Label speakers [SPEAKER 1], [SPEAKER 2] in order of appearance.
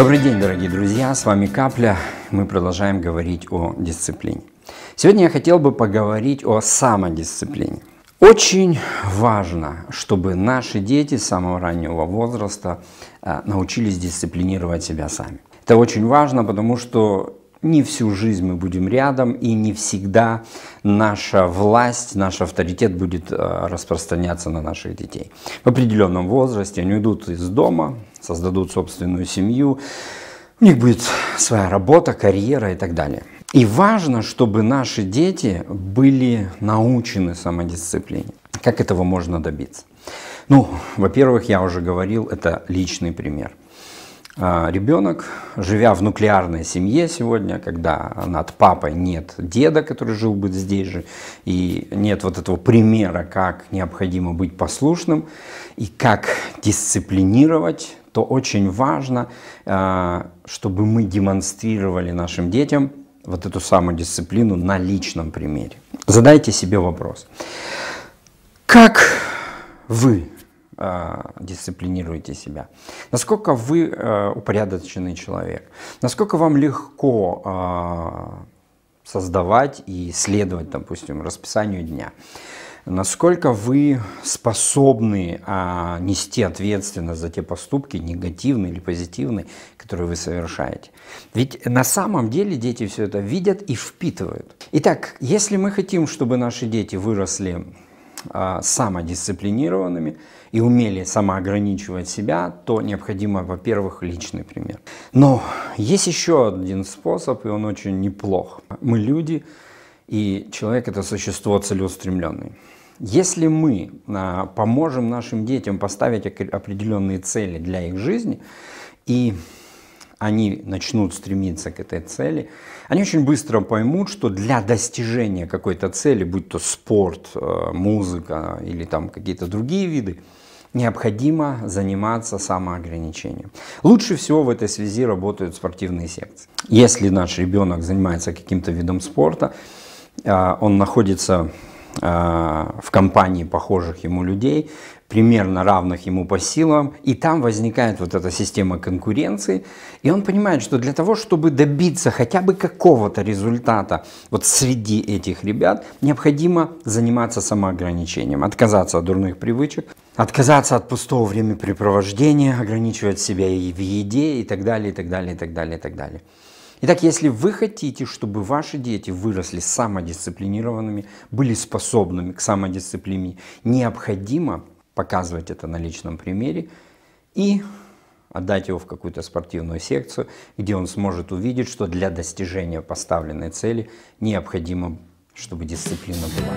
[SPEAKER 1] Добрый день, дорогие друзья, с вами Капля. Мы продолжаем говорить о дисциплине. Сегодня я хотел бы поговорить о самодисциплине. Очень важно, чтобы наши дети с самого раннего возраста а, научились дисциплинировать себя сами. Это очень важно, потому что не всю жизнь мы будем рядом, и не всегда наша власть, наш авторитет будет э, распространяться на наших детей. В определенном возрасте они уйдут из дома, создадут собственную семью, у них будет своя работа, карьера и так далее. И важно, чтобы наши дети были научены самодисциплине. Как этого можно добиться? Ну, во-первых, я уже говорил, это личный пример. А, ребенок, живя в нуклеарной семье сегодня, когда над папой нет деда, который жил бы здесь же, и нет вот этого примера, как необходимо быть послушным и как дисциплинировать, то очень важно, а, чтобы мы демонстрировали нашим детям вот эту самую дисциплину на личном примере. Задайте себе вопрос. Как вы а, дисциплинируете себя, насколько вы э, упорядоченный человек, насколько вам легко а, создавать и следовать, допустим, расписанию дня, насколько вы способны а, нести ответственность за те поступки, негативные или позитивные, которые вы совершаете. Ведь на самом деле дети все это видят и впитывают. Итак, если мы хотим, чтобы наши дети выросли а, самодисциплинированными и умели самоограничивать себя, то необходимо, во-первых, личный пример. Но есть еще один способ, и он очень неплох. Мы люди, и человек – это существо целеустремленное. Если мы а, поможем нашим детям поставить определенные цели для их жизни и они начнут стремиться к этой цели, они очень быстро поймут, что для достижения какой-то цели, будь то спорт, э, музыка или там какие-то другие виды, необходимо заниматься самоограничением. Лучше всего в этой связи работают спортивные секции. Если наш ребенок занимается каким-то видом спорта, а, он находится Э, в компании похожих ему людей, примерно равных ему по силам, и там возникает вот эта система конкуренции, и он понимает, что для того, чтобы добиться хотя бы какого-то результата вот среди этих ребят, необходимо заниматься самоограничением, отказаться от дурных привычек, отказаться от пустого времяпрепровождения, ограничивать себя и в еде, и так далее, и так далее, и так далее, и так далее. Итак, если вы хотите, чтобы ваши дети выросли самодисциплинированными, были способными к самодисциплине, необходимо показывать это на личном примере и отдать его в какую-то спортивную секцию, где он сможет увидеть, что для достижения поставленной цели необходимо, чтобы дисциплина была.